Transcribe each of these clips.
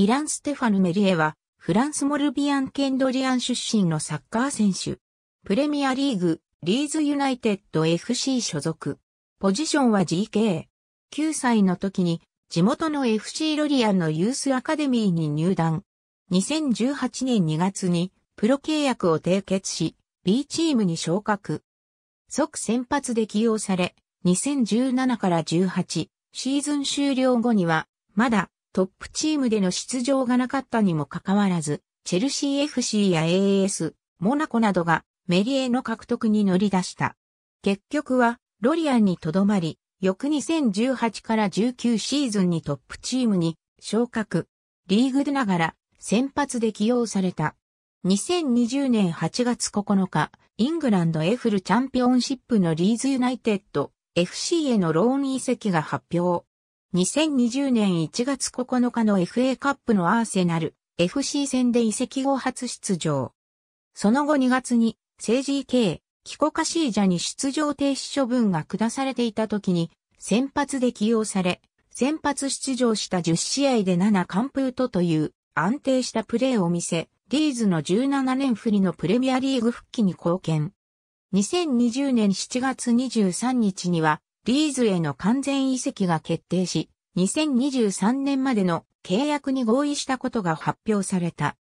イラン・ステファヌ・メリエは、フランス・モルビアン・ケンドリアン出身のサッカー選手。プレミアリーグ、リーズユナイテッド FC 所属。ポジションは GK。9歳の時に、地元の FC ロリアンのユースアカデミーに入団。2018年2月に、プロ契約を締結し、B チームに昇格。即先発で起用され、2017から18シーズン終了後には、まだトップチームでの出場がなかったにもかかわらず、チェルシー FC や AS、モナコなどがメリエの獲得に乗り出した。結局は、ロリアンにとどまり、翌2018から19シーズンにトップチームに昇格。リーグでながら先発で起用された。2020年8月9日、イングランドエフルチャンピオンシップのリーズユナイテッド FC へのローン移籍が発表。2020年1月9日の FA カップのアーセナル FC 戦で移籍後初出場。その後2月に、政治系、キコカシージャに出場停止処分が下されていた時に、先発で起用され、先発出場した10試合で7完封とという安定したプレーを見せ、リーズの17年振りのプレミアリーグ復帰に貢献。2020年7月23日には、リーズへの完全移籍が決定し、2023年までの契約に合意したことが発表された。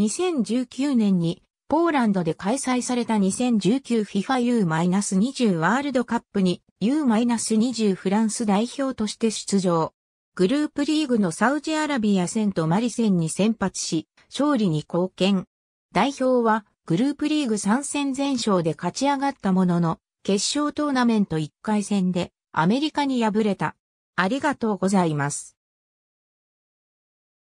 2019年にポーランドで開催された 2019FIFA U-20 ワールドカップに U-20 フランス代表として出場。グループリーグのサウジアラビア戦とマリ戦に先発し、勝利に貢献。代表はグループリーグ3戦全勝で勝ち上がったものの、決勝トーナメント1回戦でアメリカに敗れた。ありがとうございます。